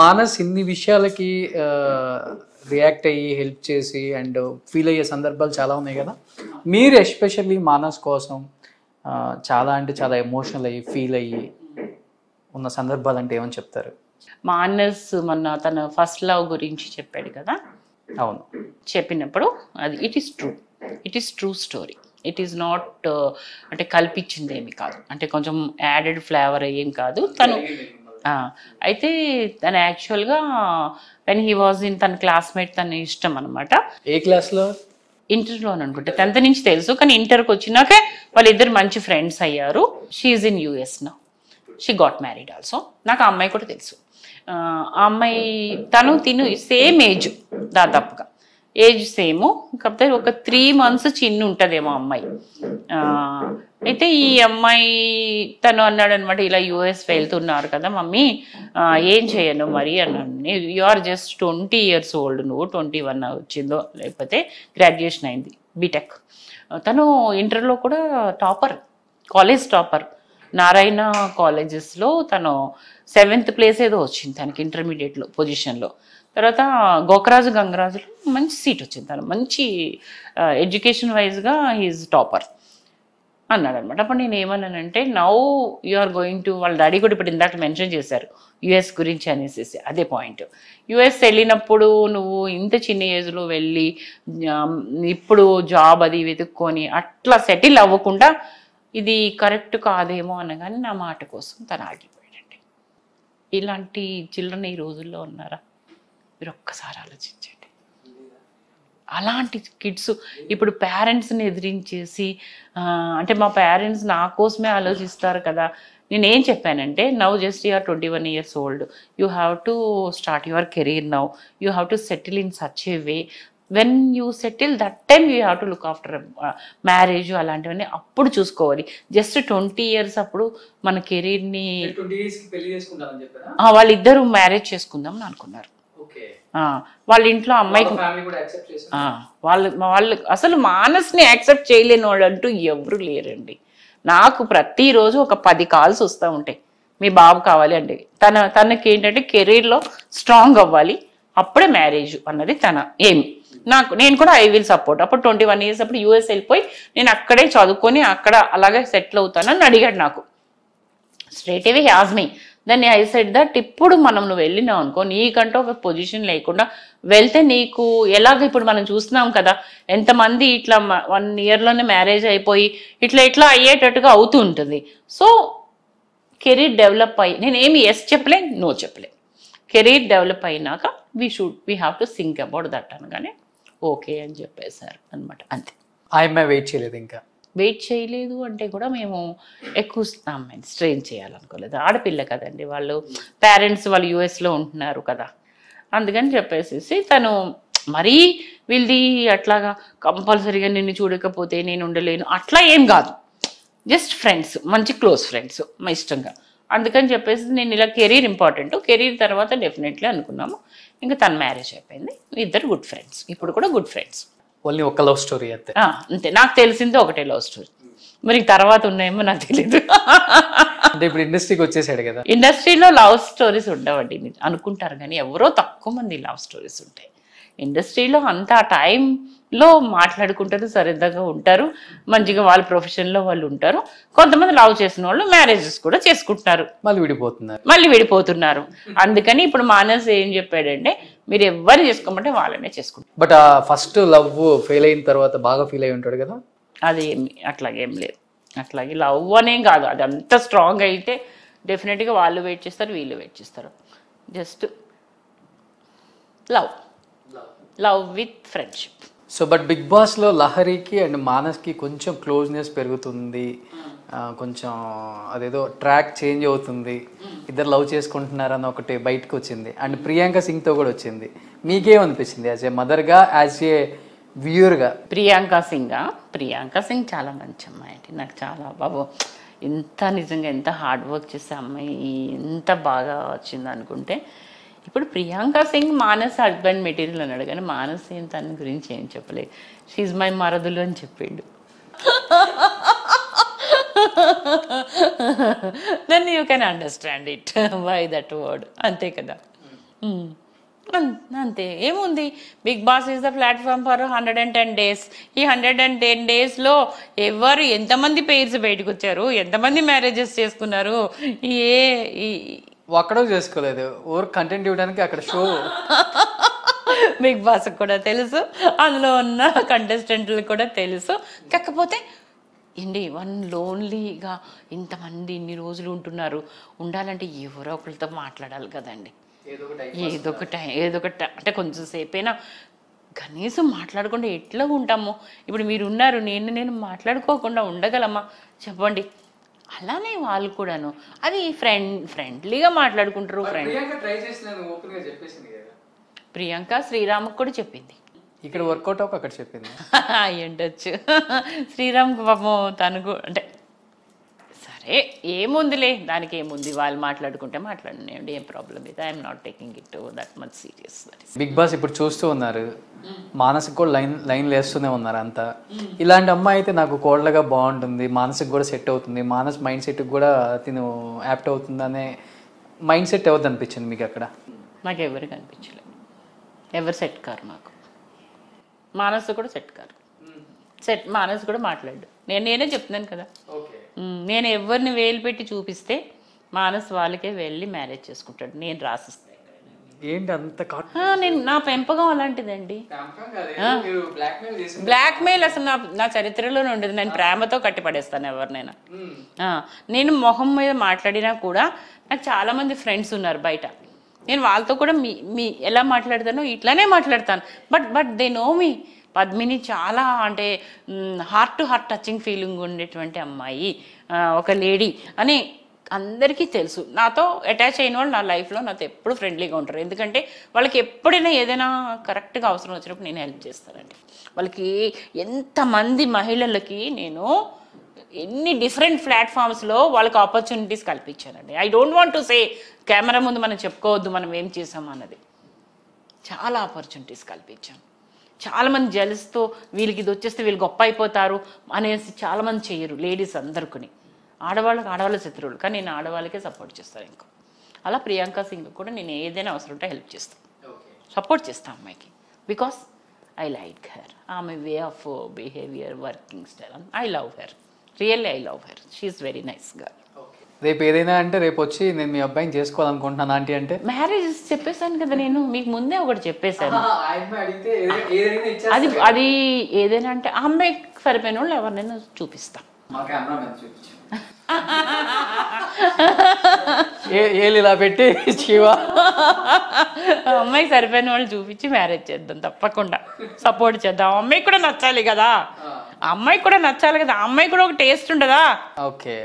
మానస్ ఇన్ని విషయాలకి రియాక్ట్ అయ్యి హెల్ప్ చేసి అండ్ ఫీల్ అయ్యే సందర్భాలు చాలా ఉన్నాయి కదా మీరు ఎస్పెషల్లీ మానస్ కోసం చాలా అంటే చాలా ఎమోషనల్ అయ్యి ఫీల్ అయ్యి ఉన్న సందర్భాలు అంటే ఏమని చెప్తారు మానస్ మొన్న తన ఫస్ట్ లవ్ గురించి చెప్పాడు కదా అవును చెప్పినప్పుడు అది it is true it is true story it is not అంటే కల్పించింది ఏమి కాదు అంటే కొంచెం యాడెడ్ ఫ్లేవర్ ఏం కాదు తను అయితే తను గా వెన్ హీ వాజ్ ఇన్ తన క్లాస్మేట్ తన ఇష్టం అనమాట ఏ క్లాస్లో లో అనుకుంటా టెన్త్ నుంచి తెలుసు కానీ ఇంటర్కి వచ్చినాక వాళ్ళిద్దరు మంచి ఫ్రెండ్స్ అయ్యారు షీఈ్ ఇన్ యూఎస్ నా షీ గాట్ మ్యారీడ్ ఆల్సో నాకు ఆ అమ్మాయి కూడా తెలుసు ఆ అమ్మాయి తను తిను సేమ్ ఏజ్ దాదాపుగా ఏజ్ సేమ్ కాకపోతే ఒక త్రీ మంత్స్ చిన్న ఉంటుందేమో అమ్మాయి అయితే ఈ అమ్మాయి తను అన్నాడు అనమాట ఇలా యుఎస్ వెళ్తున్నారు కదా మమ్మీ ఏం చేయను మరి అన్నాడు you are just twenty years old నువ్వు ట్వంటీ వన్ వచ్చిందో లేకపోతే గ్రాడ్యుయేషన్ అయింది బీటెక్ తను ఇంటర్లో కూడా టాపర్ కాలేజ్ టాపర్ నారాయణ కాలేజెస్లో తను సెవెంత్ ప్లేస్ ఏదో వచ్చింది తనకి ఇంటర్మీడియట్లో పొజిషన్లో తర్వాత గోకరాజు గంగరాజులో మంచి సీట్ వచ్చింది తను మంచి ఎడ్యుకేషన్ వైజ్గా హీఈ్ టాపర్ అన్నాడు అనమాట అప్పుడు నేను ఏమన్నానంటే now you are going to వాళ్ళ డాడీ కూడా ఇప్పుడు ఇందాక మెన్షన్ చేశారు యుఎస్ గురించి అనేసి అదే పాయింట్ యుఎస్ వెళ్ళినప్పుడు నువ్వు ఇంత చిన్న ఏజ్లో వెళ్ళి ఇప్పుడు జాబ్ అది వెతుక్కొని అట్లా సెటిల్ అవ్వకుండా ఇది కరెక్ట్ కాదేమో అనగానే నా మాట కోసం తను ఆగిపోయాడండి ఇలాంటి చిల్డ్రన్ ఈ రోజుల్లో ఉన్నారా మీరు ఒక్కసారి ఆలోచించండి అలాంటి కిడ్స్ ఇప్పుడు పేరెంట్స్ని ఎదిరించేసి అంటే మా పేరెంట్స్ నా కోసమే ఆలోచిస్తారు కదా నేనేం చెప్పానంటే now just you are twenty one years old you have to start your career now you have to settle in such a way when you settle that time you have to look after marriage అలాంటివన్నీ అప్పుడు చూసుకోవాలి just twenty years అప్పుడు మన కెరీర్ని వాళ్ళిద్దరూ marriage అని అనుకున్నారు వాళ్ళ ఇంట్లో అమ్మాయికి వాళ్ళు వాళ్ళు అసలు మానస్ని యాక్సెప్ట్ చేయలేని వాళ్ళు అంటూ ఎవరు లేరండి నాకు ప్రతిరోజు ఒక పది కాల్స్ వస్తూ ఉంటాయి మీ బాబు కావాలి అండి తన తనకి ఏంటంటే కెరీర్లో స్ట్రాంగ్ అవ్వాలి అప్పుడే మ్యారేజ్ అన్నది తన ఏమి నాకు నేను కూడా ఐ విల్ సపోర్ట్ అప్పుడు ట్వంటీ వన్ ఇయర్స్ అప్పుడు యూఎస్ వెళ్ళిపోయి నేను అక్కడే చదువుకొని అక్కడ అలాగే సెటిల్ అవుతానని అడిగాడు నాకు straight away has me then I said that ఇప్పుడు మనం నువ్వు వెళ్ళినావు అనుకో నీకంటూ ఒక పొజిషన్ లేకుండా వెళ్తే నీకు ఎలాగ ఇప్పుడు మనం చూస్తున్నాం కదా ఎంతమంది ఇట్లా వన్ ఇయర్లోనే మ్యారేజ్ అయిపోయి ఇట్లా ఇట్లా అయ్యేటట్టుగా అవుతూ ఉంటుంది సో కెరీర్ డెవలప్ అయ్యి నేను ఏమి ఎస్ చెప్పలే నో చెప్పలే కెరీర్ డెవలప్ అయినాక we should we have to think about that అనగానే ఓకే అని చెప్పేశారు అనమాట అంతే మే వెయిట్ చేయలేదు ఇంకా వెయిట్ చేయలేదు అంటే కూడా మేము ఎక్కువ ఆమెను స్ట్రెయిన్ చేయాలనుకోలేదు ఆడపిల్ల కదండి వాళ్ళు పేరెంట్స్ వాళ్ళు యూఎస్లో ఉంటున్నారు కదా అందుకని చెప్పేసి తను మరీ వీళ్ళది అట్లాగా కంపల్సరీగా నిన్ను చూడకపోతే నేను ఉండలేను అట్లా ఏం కాదు జస్ట్ ఫ్రెండ్స్ మంచి క్లోజ్ ఫ్రెండ్స్ మా ఇష్టంగా అందుకని చెప్పేసి నేను ఇలా కెరీర్ ఇంపార్టెంట్ కెరీర్ తర్వాత డెఫినెట్లీ అనుకున్నాము ఇంకా తన మ్యారేజ్ అయిపోయింది ఇద్దరు గుడ్ ఫ్రెండ్స్ ఇప్పుడు కూడా గుడ్ ఫ్రెండ్స్ ఓన్లీ ఒక లవ్ స్టోరీ అంతే అంతే నాకు తెలిసింది ఒకటే లవ్ స్టోరీ మరి తర్వాత ఉన్నాయేమో నాకు తెలియదు అంటే ఇప్పుడు ఇండస్ట్రీకి వచ్చేసాడు కదా ఇండస్ట్రీలో లవ్ స్టోరీస్ ఉండవండి అనుకుంటారు కానీ ఎవరో తక్కువ మంది లవ్ స్టోరీస్ ఉంటాయి ఇండస్ట్రీలో అంత ఆ టైంలో మాట్లాడుకుంటారు సరదాగా ఉంటారు మంచిగా వాళ్ళ ప్రొఫెషన్లో వాళ్ళు ఉంటారు కొంతమంది లవ్ చేసిన వాళ్ళు మ్యారేజెస్ కూడా చేసుకుంటున్నారు మళ్ళీ విడిపోతున్నారు మళ్ళీ విడిపోతున్నారు అందుకని ఇప్పుడు మానస్ ఏం చెప్పాడంటే మీరు ఎవరు చేసుకోమంటే వాళ్ళనే చేసుకుంటారు బట్ ఫస్ట్ లవ్ ఫెయిల్ అయిన తర్వాత బాగా ఫీల్ అయి ఉంటాడు కదా అది ఏమి అట్లాగేం లేదు అట్లాగే లవ్ అనేం కాదు అది అంత స్ట్రాంగ్ అయితే డెఫినెట్గా వాళ్ళు వెయిట్ చేస్తారు వీళ్ళు వెయిట్ చేస్తారు just love love with friendship so but big బాస్లో లహరికి అండ్ మానస్కి కొంచెం క్లోజ్నెస్ పెరుగుతుంది hmm. కొంచెం అదేదో ట్రాక్ చేంజ్ అవుతుంది hmm. ఇద్దరు లవ్ చేసుకుంటున్నారు అని ఒకటి బయటకు వచ్చింది అండ్ ప్రియాంక సింగ్తో కూడా వచ్చింది మీకేమనిపించింది యాజ్ ఏ మదర్గా యాజ్ ఏ గా ప్రియాంక సింగ్ ప్రియాంక సింగ్ చాలా మంచి అమ్మాయి అండి నాకు చాలా బాబు ఎంత నిజంగా ఎంత హార్డ్ వర్క్ చేసే అమ్మాయి ఎంత బాగా వచ్చింది అనుకుంటే ఇప్పుడు ప్రియాంక సింగ్ మానస్ హస్బెండ్ మెటీరియల్ అన్నాడు కానీ మానస్ సింగ్ తన గురించి ఏం చెప్పలేదు షీజ్ మై మరదులు అని చెప్పిండు then you can understand it why that word అంతే కదా hmm. అంతే ఏముంది big boss is the platform for hundred and ten days ఈ హండ్రెడ్ అండ్ టెన్ డేస్లో ఎవరు ఎంతమంది పేర్స్ బయటకు వచ్చారు ఎంతమంది మ్యారేజెస్ చేసుకున్నారు ఏ ఒక్కడో చేసుకోలేదు ఊరు కంటెంట్ ఇవ్వడానికి అక్కడ షో బిగ్ బాస్ కూడా తెలుసు అందులో ఉన్న కంటెస్టెంట్లు కూడా తెలుసు కాకపోతే ఏంటి వన్ లోన్లీగా ఇంతమంది ఇన్ని రోజులు ఉంటున్నారు ఉండాలంటే ఎవరో ఒకరితో మాట్లాడాలి కదండి ఏదో ఒక టైం ఏదో ఒక అంటే కొంచెం సేపైనా కనీసం మాట్లాడకుండా ఎట్లా ఉంటాము ఇప్పుడు మీరు ఉన్నారు నేను నేను మాట్లాడుకోకుండా ఉండగలమా చెప్పండి అలానే వాళ్ళు కూడాను అది ఫ్రెండ్ ఫ్రెండ్లీగా మాట్లాడుకుంటారు ఫ్రెండ్ ప్రియాంక శ్రీరామ్కి కూడా చెప్పింది ఇక్కడ వర్కౌట్ ఒక అక్కడ చెప్పింది ఏంటొచ్చు శ్రీరామ్ పాపం తను అంటే సరే ఏముందిలే దానికి ఏముంది వాళ్ళు మాట్లాడుకుంటే మాట్లాడండి ఏం ప్రాబ్లం ఇది I'm not taking it that much serious big boss ఇప్పుడు చూస్తూ ఉన్నారు మానసిక కూడా లైన్ లైన్లు వేస్తూనే ఉన్నారు అంతా ఇలాంటి అమ్మాయి అయితే నాకు కోళ్ళగా బాగుంటుంది మానసిక కూడా సెట్ అవుతుంది మానస్ మైండ్ సెట్కి కూడా తిను యాప్ట్ అవుతుంది అనే మైండ్ సెట్ ఎవరిది అనిపించింది మీకు అక్కడ నాకు ఎవరికి అనిపించలేదు ఎవరు సెట్ కారు నాకు మానసు కూడా సెట్ కారు సెట్ మానసు కూడా మాట్లాడు నేను నేనే చెప్తున్నాను కదా నేను ఎవరిని వేలు పెట్టి చూపిస్తే మానస్ వాళ్ళకే వెళ్ళి మ్యారేజ్ చేసుకుంటాడు నేను రాసిస్తాను ఏంటి అంత నేను నా పెంపకం అలాంటిదండి బ్లాక్ మెయిల్ అసలు నా నా చరిత్రలోనే ఉండేది నేను ప్రేమతో కట్టిపడేస్తాను ఎవరినైనా నేను మొహం మీద మాట్లాడినా కూడా నాకు చాలామంది ఫ్రెండ్స్ ఉన్నారు బయట నేను వాళ్ళతో కూడా మీ మీ ఎలా మాట్లాడతానో ఇట్లానే మాట్లాడతాను but but they know me Padmini చాలా అంటే heart to heart touching feeling ఉండేటువంటి అమ్మాయి ఒక లేడీ అని అందరికీ తెలుసు నాతో అటాచ్ అయిన వాళ్ళు నా లైఫ్లో నాతో ఎప్పుడు ఫ్రెండ్లీగా ఉంటారు ఎందుకంటే వాళ్ళకి ఎప్పుడైనా ఏదైనా కరెక్ట్గా అవసరం వచ్చినప్పుడు నేను హెల్ప్ చేస్తానండి వాళ్ళకి ఎంతమంది మహిళలకి నేను ఎన్ని డిఫరెంట్ ప్లాట్ఫామ్స్లో వాళ్ళకి ఆపర్చునిటీస్ కల్పించానండి I don't want to say camera ముందు మనం చెప్పుకోవద్దు మనం ఏం చేసాం అన్నది చాలా ఆపర్చునిటీస్ కల్పించాను చాలామంది జలుస్తూ వీళ్ళకి ఇది వచ్చేస్తే వీళ్ళు గొప్ప అయిపోతారు అనేసి చాలామంది చేయరు లేడీస్ అందరికీ ఆడవాళ్ళకి ఆడవాళ్ళ శత్రువులు కానీ నేను ఆడవాళ్ళకే సపోర్ట్ చేస్తాను ఇంకో అలా ప్రియాంక సింగ్ కూడా నేను ఏదైనా అవసరం ఉంటే హెల్ప్ చేస్తాను సపోర్ట్ చేస్తాను అమ్మాయికి బికాస్ ఐ లైక్ హెర్ ఆమె way of behaviour working style I love her really I love her she's very nice girl రేపు ఏదైనా అంటే రేపు వచ్చి నేను మీ అబ్బాయిని చేసుకోవాలనుకుంటున్నాను ఆంటీ అంటే మ్యారేజ్ చెప్పేశాను కదా నేను మీకు ముందే ఒకటి చెప్పేశాను అది అది ఏదైనా అంటే అమ్మాయి సరిపోయిన వాళ్ళు ఎవరినైనా చూపిస్తాను ఏలిలా పెట్టి శివ అమ్మాయి సరిపోయిన వాళ్ళు చూపించి మ్యారేజ్ చేద్దాం తప్పకుండా సపోర్ట్ చేద్దాం అమ్మాయికి కూడా నచ్చాలి కదా అమ్మాయి కూడా నచ్చాలి కదా అమ్మాయి కూడా ఒక టేస్ట్ ఉండదా ఓకే